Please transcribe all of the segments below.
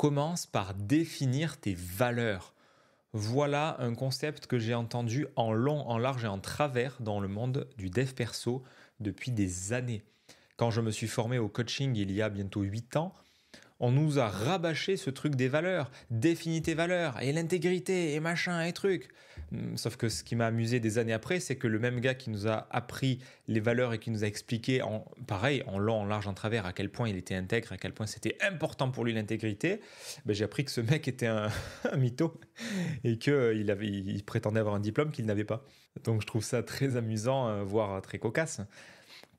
Commence par définir tes valeurs. Voilà un concept que j'ai entendu en long, en large et en travers dans le monde du dev perso depuis des années. Quand je me suis formé au coaching il y a bientôt 8 ans, on nous a rabâché ce truc des valeurs. Définis tes valeurs et l'intégrité et machin et truc. Mm, sauf que ce qui m'a amusé des années après, c'est que le même gars qui nous a appris les valeurs et qui nous a expliqué, en, pareil, en long, en large, en travers, à quel point il était intègre, à quel point c'était important pour lui l'intégrité, ben, j'ai appris que ce mec était un, mytho et qu'il euh, prétendait avoir un diplôme qu'il n'avait pas. Donc je trouve ça très amusant, euh, voire euh, très cocasse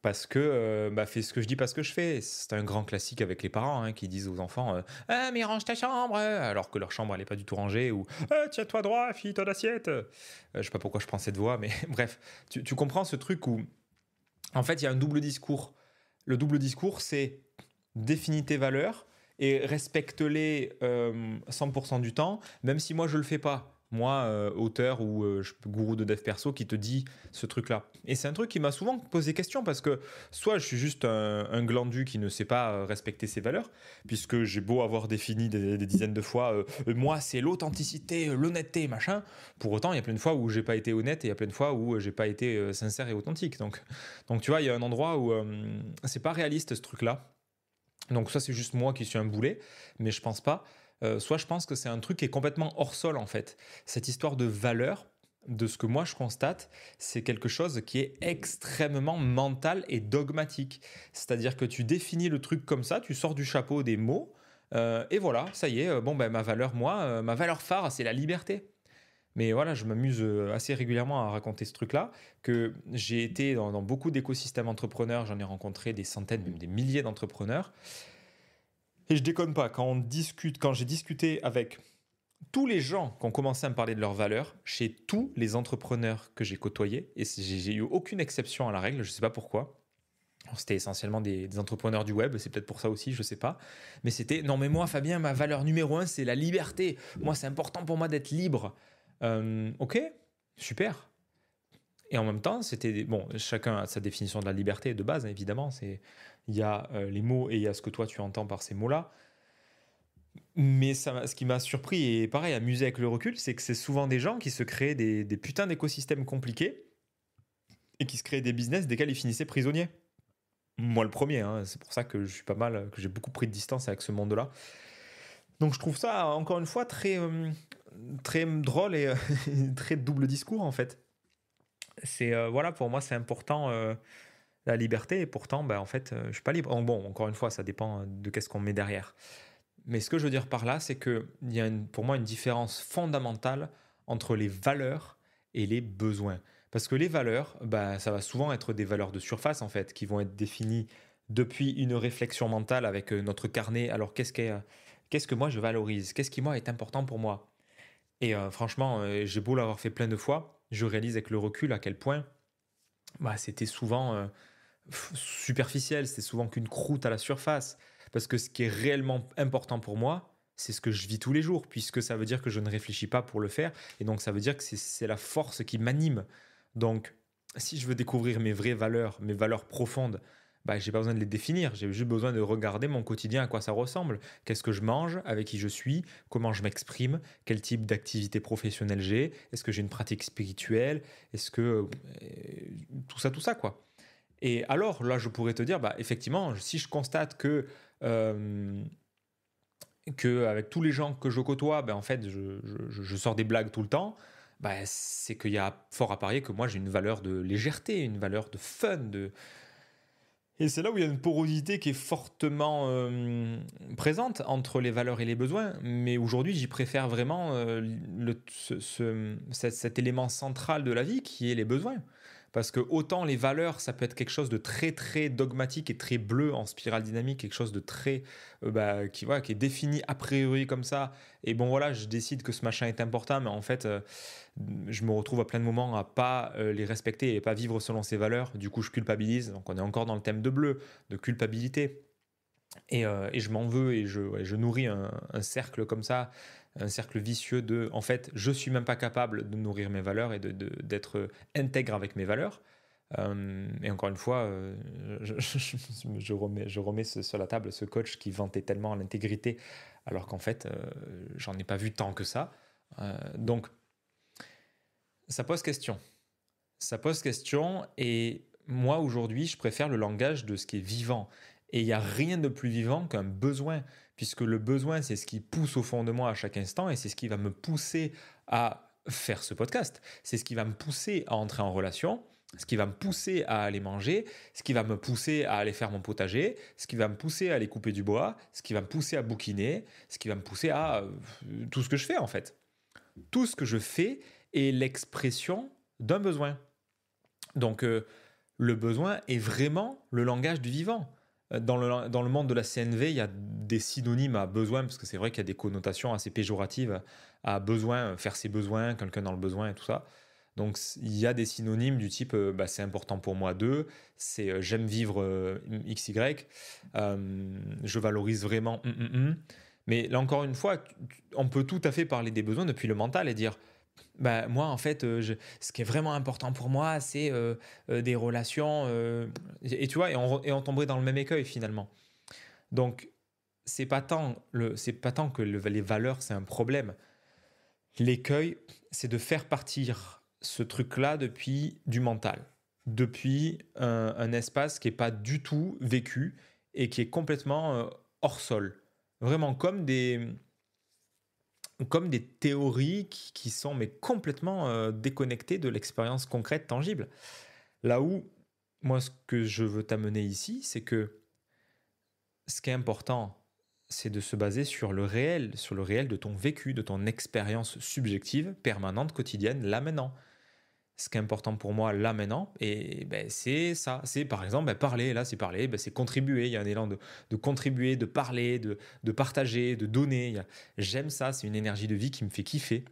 parce que euh, bah, fais ce que je dis, pas ce que je fais. C'est un grand classique avec les parents hein, qui disent aux enfants euh, ah, mais range ta chambre alors que leur chambre elle pas du tout rangée ou ah, tiens-toi droit, fille ton assiette. Je euh, je sais pas pourquoi je prends cette voix, mais bref, tu, comprends ce truc où en fait il y a un double discours. Le double discours c'est définis tes valeurs et respecte-les 100% du temps, même si moi je le fais pas moi, euh, auteur ou euh, gourou de dev perso, qui te dit ce truc-là. Et c'est un truc qui m'a souvent posé question parce que soit je suis juste un, glandu qui ne sait pas euh, respecter ses valeurs, puisque j'ai beau avoir défini des, dizaines de fois, moi c'est l'authenticité, l'honnêteté, machin. Pour autant, il y a plein de fois où j'ai pas été honnête et il y a plein de fois où j'ai pas été sincère et authentique. Donc, donc tu vois, il y a un endroit où c'est pas réaliste ce truc-là. Donc ça c'est juste moi qui suis un boulet, mais je pense pas. Euh, soit je pense que c'est un truc qui est complètement hors sol en fait. Cette histoire de valeur, de ce que moi je constate, c'est quelque chose qui est extrêmement mental et dogmatique. C'est-à-dire que tu définis le truc comme ça, tu sors du chapeau des mots, euh, et voilà, ça y est, euh, bon ben ma valeur, moi, ma valeur phare, c'est la liberté. Mais voilà, je m'amuse assez régulièrement à raconter ce truc-là, que j'ai été dans, dans beaucoup d'écosystèmes entrepreneurs, j'en ai rencontré des centaines, même des milliers d'entrepreneurs. Et je déconne pas, quand on discute, quand j'ai discuté avec tous les gens qui ont commencé à me parler de leurs valeurs, chez tous les entrepreneurs que j'ai côtoyés, et j'ai eu aucune exception à la règle, je ne sais pas pourquoi. C'était essentiellement des, entrepreneurs du web, c'est peut-être pour ça aussi, je sais pas. Mais c'était non, mais moi, Fabien, ma valeur numéro un, c'est la liberté. Moi, c'est important pour moi d'être libre. Euh, ok, super. Et en même temps, c'était bon, chacun a sa définition de la liberté de base, évidemment. C'est il y a euh, les mots et il y a ce que toi tu entends par ces mots-là. Mais ce qui m'a surpris et pareil, amusé avec le recul, c'est que c'est souvent des gens qui se créent des, putains d'écosystèmes compliqués et qui se créent des business desquels ils finissaient prisonniers. Moi le premier, hein, c'est pour ça que je suis pas mal, que j'ai beaucoup pris de distance avec ce monde-là. Donc je trouve ça, encore une fois, très, euh, très drôle et euh, très double discours en fait. C'est voilà, pour moi c'est important la liberté, et pourtant, ben, en fait, euh, je suis pas libre. Bon, encore une fois, ça dépend euh, de qu'est-ce qu'on met derrière. Mais ce que je veux dire par là, c'est qu'il y a pour moi une différence fondamentale entre les valeurs et les besoins. Parce que les valeurs, bah, ça va souvent être des valeurs de surface, en fait, qui vont être définies depuis une réflexion mentale avec euh, notre carnet. Alors, qu'est-ce ce que moi je valorise Qu'est-ce qui, moi, est important pour moi Et franchement, j'ai beau l'avoir fait plein de fois, je réalise avec le recul à quel point bah, c'était souvent superficielle, c'est souvent qu'une croûte à la surface. Parce que ce qui est réellement important pour moi, c'est ce que je vis tous les jours, puisque ça veut dire que je ne réfléchis pas pour le faire. Et donc, ça veut dire que c'est la force qui m'anime. Donc, si je veux découvrir mes vraies valeurs, mes valeurs profondes, bah, j'ai pas besoin de les définir, j'ai juste besoin de regarder mon quotidien, à quoi ça ressemble, qu'est-ce que je mange, avec qui je suis, comment je m'exprime, quel type d'activité professionnelle j'ai, est-ce que j'ai une pratique spirituelle, est-ce que euh, tout ça, tout ça quoi. Et alors, là, je pourrais te dire, bah, effectivement, si je constate que euh, que avec tous les gens que je côtoie, ben en fait, je, je, sors des blagues tout le temps, ben c'est qu'il y a fort à parier que moi j'ai une valeur de légèreté, une valeur de fun, de et c'est là où il y a une porosité qui est fortement euh, présente entre les valeurs et les besoins. Mais aujourd'hui, j'y préfère vraiment euh, le, ce, cet, élément central de la vie qui est les besoins. Parce que autant les valeurs, ça peut être quelque chose de très très dogmatique et très bleu en spirale dynamique, quelque chose de très euh, bah, qui voilà, qui est défini a priori comme ça. Et bon voilà, je décide que ce machin est important, mais en fait, euh, je me retrouve à plein de moments à pas euh, les respecter et pas vivre selon ces valeurs. Du coup, je culpabilise. Donc on est encore dans le thème de bleu, de culpabilité. Et, je m'en veux et je, nourris un, un cercle comme ça un cercle vicieux de en fait, je suis même pas capable de nourrir mes valeurs et d'être de, d'être intègre avec mes valeurs. Euh, et encore une fois, euh, je, remets, je remets sur la table ce coach qui vantait tellement l'intégrité, alors qu'en fait, euh, j'en ai pas vu tant que ça. donc, ça pose question. Ça pose question, et moi aujourd'hui, je préfère le langage de ce qui est vivant. Et il n'y a rien de plus vivant qu'un besoin, puisque le besoin, c'est ce qui pousse au fond de moi à chaque instant, et c'est ce qui va me pousser à faire ce podcast, c'est ce qui va me pousser à entrer en relation, ce qui va me pousser à aller manger, ce qui va me pousser à aller faire mon potager, ce qui va me pousser à aller couper du bois, ce qui va me pousser à bouquiner, ce qui va me pousser à euh, tout ce que je fais en fait. Tout ce que je fais est l'expression d'un besoin. Donc euh, le besoin est vraiment le langage du vivant. Euh, dans le, dans le monde de la CNV, il y a des synonymes à besoin, parce que c'est vrai qu'il y a des connotations assez péjoratives à besoin, euh, faire ses besoins, quelqu'un dans le besoin et tout ça. Donc il y a des synonymes du type euh, bah, c'est important pour moi deux, c'est j'aime vivre XY, je valorise vraiment. Hum, hum, hum. Mais là encore une fois, on peut tout à fait parler des besoins depuis le mental et dire bah, moi, en fait, euh, ce qui est vraiment important pour moi, c'est euh, euh, des relations. Et, tu vois, et on, et tomberait dans le même écueil finalement. Donc, c'est pas tant, le, c'est pas tant que les valeurs, c'est un problème. L'écueil, c'est de faire partir ce truc-là depuis du mental, depuis un, un espace qui n'est pas du tout vécu et qui est complètement hors sol. Vraiment comme des comme des théories qui, sont mais complètement euh, déconnectées de l'expérience concrète, tangible. Là où, moi, ce que je veux t'amener ici, c'est que ce qui est important, c'est de se baser sur le réel, sur le réel de ton vécu, de ton expérience subjective, permanente, quotidienne, l'amenant ce qui est important pour moi là maintenant, et ben, c'est ça. C'est par exemple ben, parler, là c'est parler, ben, c'est contribuer. Il y a un élan de, contribuer, de parler, de, partager, de donner. J'aime ça, c'est une énergie de vie qui me fait kiffer.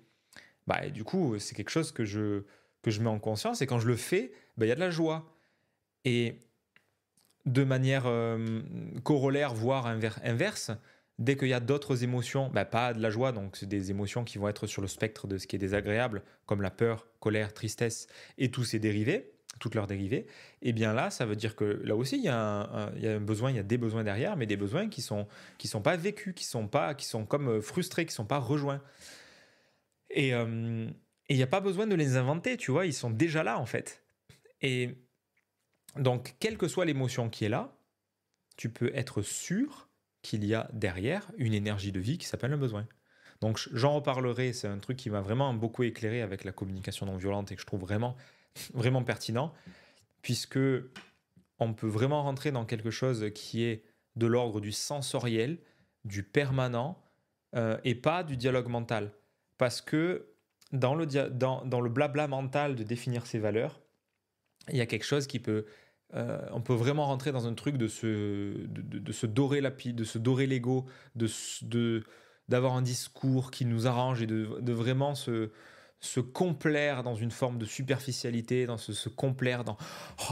Bah, du coup, c'est quelque chose que je, que je mets en conscience, et quand je le fais, ben, il y a de la joie. Et de manière euh, corollaire, voire inverse, Dès qu'il y a d'autres émotions, bah, pas de la joie, donc c'est des émotions qui vont être sur le spectre de ce qui est désagréable, comme la peur, colère, tristesse et tous ces dérivés, toutes leurs dérivées, et eh bien là, ça veut dire que là aussi, il y, a un, besoin, il y a des besoins derrière, mais des besoins qui sont qui sont pas vécus, qui sont pas, qui sont comme euh, frustrés, qui sont pas rejoints. Et euh, il n'y a pas besoin de les inventer, tu vois, ils sont déjà là en fait. Et donc, quelle que soit l'émotion qui est là, tu peux être sûr qu'il y a derrière une énergie de vie qui s'appelle le besoin. Donc j'en reparlerai, c'est un truc qui m'a vraiment beaucoup éclairé avec la communication non violente et que je trouve vraiment, vraiment pertinent, puisque on peut vraiment rentrer dans quelque chose qui est de l'ordre du sensoriel, du permanent, euh, et pas du dialogue mental. Parce que dans le, dans le blabla mental de définir ses valeurs, il y a quelque chose qui peut euh, on peut vraiment rentrer dans un truc de se, de, de se dorer la de se dorer l'ego, d'avoir un discours qui nous arrange et de, de vraiment se, se complaire dans une forme de superficialité, dans ce, se complaire dans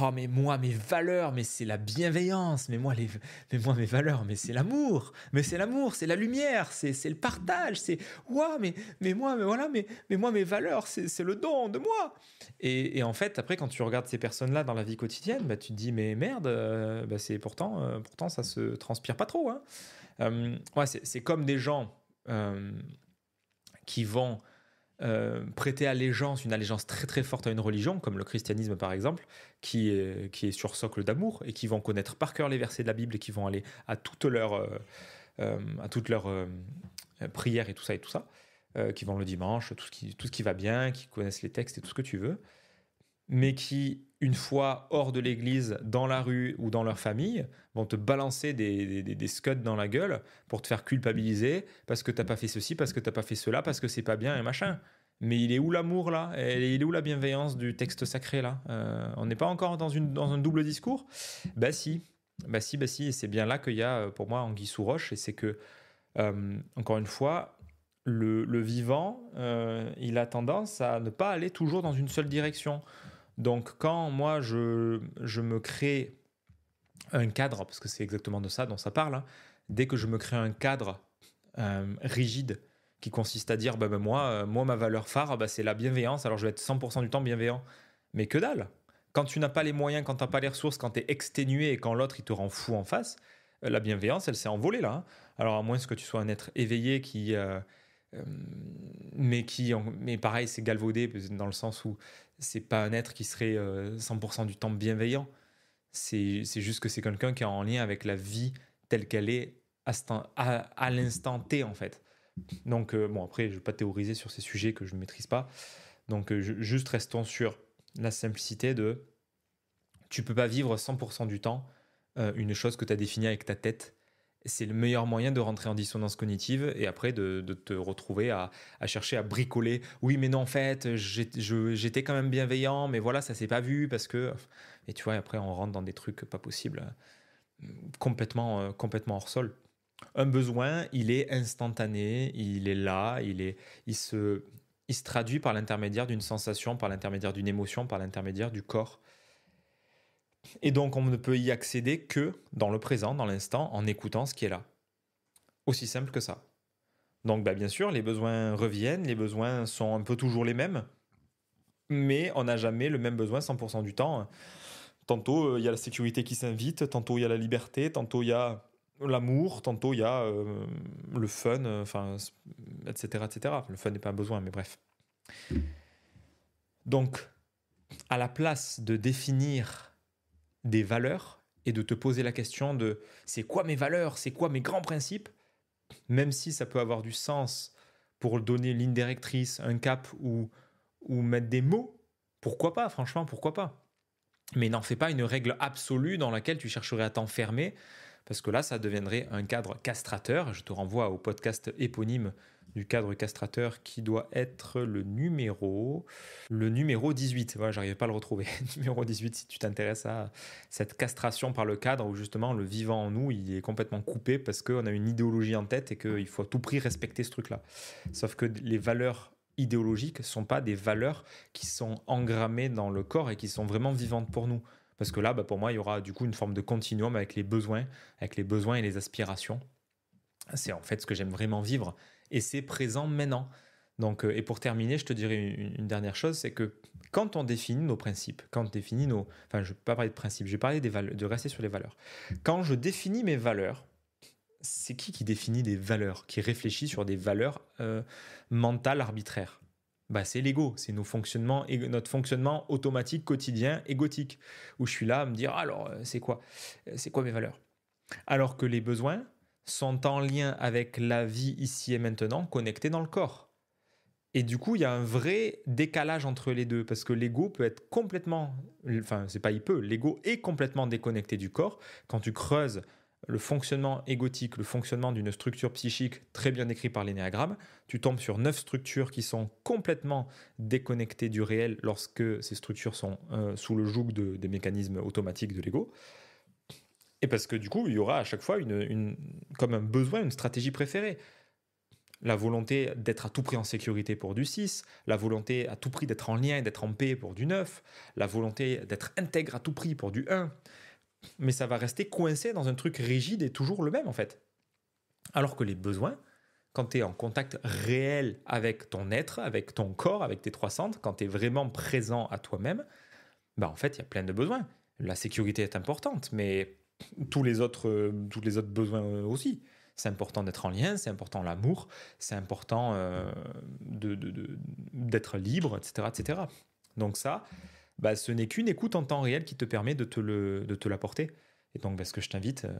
oh mais moi mes valeurs, mais c'est la bienveillance, mais moi les, mes valeurs, mais c'est l'amour, mais c'est l'amour, c'est la lumière, c'est, le partage, c'est ouah mais mais moi mais voilà mais mais moi mes valeurs, c'est, le don de moi. Et, en fait après quand tu regardes ces personnes là dans la vie quotidienne, bah tu te dis mais merde, euh, bah, c'est pourtant euh, pourtant ça se transpire pas trop. Hein. Euh, ouais c'est, comme des gens qui vont euh, prêter allégeance, une allégeance très très forte à une religion, comme le christianisme par exemple, qui est, qui est sur socle d'amour et qui vont connaître par cœur les versets de la Bible et qui vont aller à toutes leurs euh, euh, à toutes leurs prières et tout ça et tout ça, qui vont le dimanche, tout ce qui tout ce qui va bien, qui connaissent les textes et tout ce que tu veux, mais qui une fois hors de l'église, dans la rue ou dans leur famille, vont te balancer des, des, scuds dans la gueule pour te faire culpabiliser parce que t'as pas fait ceci, parce que t'as pas fait cela, parce que c'est pas bien et machin. Mais il est où l'amour là il est où la bienveillance du texte sacré là euh, On n'est pas encore dans, une, dans un double discours Bah si, bah si, bah si. Et c'est bien là qu'il y a euh, pour moi Anguille sous roche, et c'est que, euh, encore une fois, le, vivant, il a tendance à ne pas aller toujours dans une seule direction. Donc quand moi je, me crée un cadre, parce que c'est exactement de ça dont ça parle, hein, dès que je me crée un cadre euh, rigide qui consiste à dire bah, bah, moi, euh, moi ma valeur phare bah, c'est la bienveillance, alors je vais être 100% du temps bienveillant. Mais que dalle Quand tu n'as pas les moyens, quand tu n'as pas les ressources, quand tu es exténué et quand l'autre il te rend fou en face, euh, la bienveillance elle s'est envolée là. Hein. Alors à moins que tu sois un être éveillé qui... mais qui, mais pareil, c'est galvaudé dans le sens où c'est pas un être qui serait 100% euh, du temps bienveillant. C'est juste que c'est quelqu'un qui est en lien avec la vie telle qu'elle est à, l'instant T, en fait. Donc, euh, bon, après, je ne vais pas théoriser sur ces sujets que je ne maîtrise pas. Donc, euh, juste restons sur la simplicité de tu peux pas vivre 100% du temps une chose que tu as définie avec ta tête c'est le meilleur moyen de rentrer en dissonance cognitive et après de, te retrouver à, chercher à bricoler. Oui, mais non, en fait, j'étais quand même bienveillant, mais voilà, ça s'est pas vu parce que. Et tu vois, après, on rentre dans des trucs pas possibles, euh, euh, complètement, hors sol. Un besoin, il est instantané, il est là, il, est, il se traduit par l'intermédiaire d'une sensation, par l'intermédiaire d'une émotion, par l'intermédiaire du corps. Et donc on ne peut y accéder que dans le présent, dans l'instant, en écoutant ce qui est là. Aussi simple que ça. Donc bah, bien sûr, les besoins reviennent, les besoins sont un peu toujours les mêmes, mais on n'a jamais le même besoin 100% du temps. Tantôt, euh, il y a la sécurité qui s'invite, tantôt il y a la liberté, tantôt il y a l'amour, tantôt il y a euh, le fun, euh, enfin, etc., etc. Le fun n'est pas un besoin, mais bref. Donc, à la place de définir des valeurs et de te poser la question de c'est quoi mes valeurs, c'est quoi mes grands principes, même si ça peut avoir du sens pour donner une ligne directrice, un cap ou, ou mettre des mots, pourquoi pas, franchement, pourquoi pas. Mais n'en fais pas une règle absolue dans laquelle tu chercherais à t'enfermer parce que là, ça deviendrait un cadre castrateur. Je te renvoie au podcast éponyme du cadre castrateur qui doit être le numéro le numéro 18. Voilà, j'arrivais pas à le retrouver. numéro 18 si tu t'intéresses à cette castration par le cadre où justement le vivant en nous, il est complètement coupé parce qu'on a une idéologie en tête et qu'il faut à tout prix respecter ce truc-là. Sauf que les valeurs idéologiques sont pas des valeurs qui sont engrammées dans le corps et qui sont vraiment vivantes pour nous. Parce que là, bah, pour moi, il y aura du coup une forme de continuum avec les besoins, avec les besoins et les aspirations. C'est en fait ce que j'aime vraiment vivre. Et c'est présent maintenant. Donc, euh, et pour terminer, je te dirais une, dernière chose, c'est que quand on définit nos principes, quand on définit nos... Enfin, je ne vais pas parler de principes, je vais parler des valeurs, de rester sur les valeurs. Quand je définis mes valeurs, c'est qui qui définit des valeurs, qui réfléchit sur des valeurs euh, mentales arbitraires bah, c'est l'ego, c'est nos fonctionnements, notre fonctionnement automatique, quotidien, égotique, où je suis là à me dire alors euh, c'est quoi, euh, c'est quoi mes valeurs Alors que les besoins sont en lien avec la vie ici et maintenant, connectés dans le corps. Et du coup, il y a un vrai décalage entre les deux parce que l'ego peut être complètement, enfin c'est pas il peut, l'ego est complètement déconnecté du corps. Quand tu creuses le fonctionnement égotique, le fonctionnement d'une structure psychique très bien décrit par l'énéagramme, tu tombes sur neuf structures qui sont complètement déconnectées du réel lorsque ces structures sont euh, sous le joug des mécanismes automatiques de l'ego. Et parce que du coup, il y aura à chaque fois une, comme un besoin, une stratégie préférée. La volonté d'être à tout prix en sécurité pour du 6, la volonté à tout prix d'être en lien, et d'être en paix pour du 9, la volonté d'être intègre à tout prix pour du 1 mais ça va rester coincé dans un truc rigide et toujours le même en fait. Alors que les besoins, quand tu es en contact réel avec ton être, avec ton corps, avec tes trois centres, quand tu es vraiment présent à toi-même, bah en fait, il y a plein de besoins. La sécurité est importante, mais tous les autres, euh, tous les autres besoins euh, aussi. C'est important d'être en lien, c'est important l'amour, c'est important euh, d'être libre, etc., etc. Donc ça, bah, ce n'est qu'une écoute en temps réel qui te permet de te, l'apporter. Et donc, bah, ce que je t'invite euh,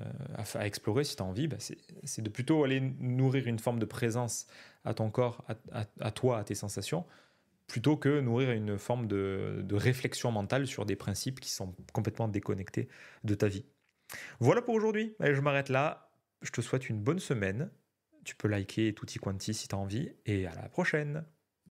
à, explorer si tu as envie, bah, c'est, de plutôt aller nourrir une forme de présence à ton corps, à, toi, à tes sensations, plutôt que nourrir une forme de, réflexion mentale sur des principes qui sont complètement déconnectés de ta vie. Voilà pour aujourd'hui. je m'arrête là. Je te souhaite une bonne semaine. Tu peux liker Tutti Quanti si tu as envie. Et à la prochaine.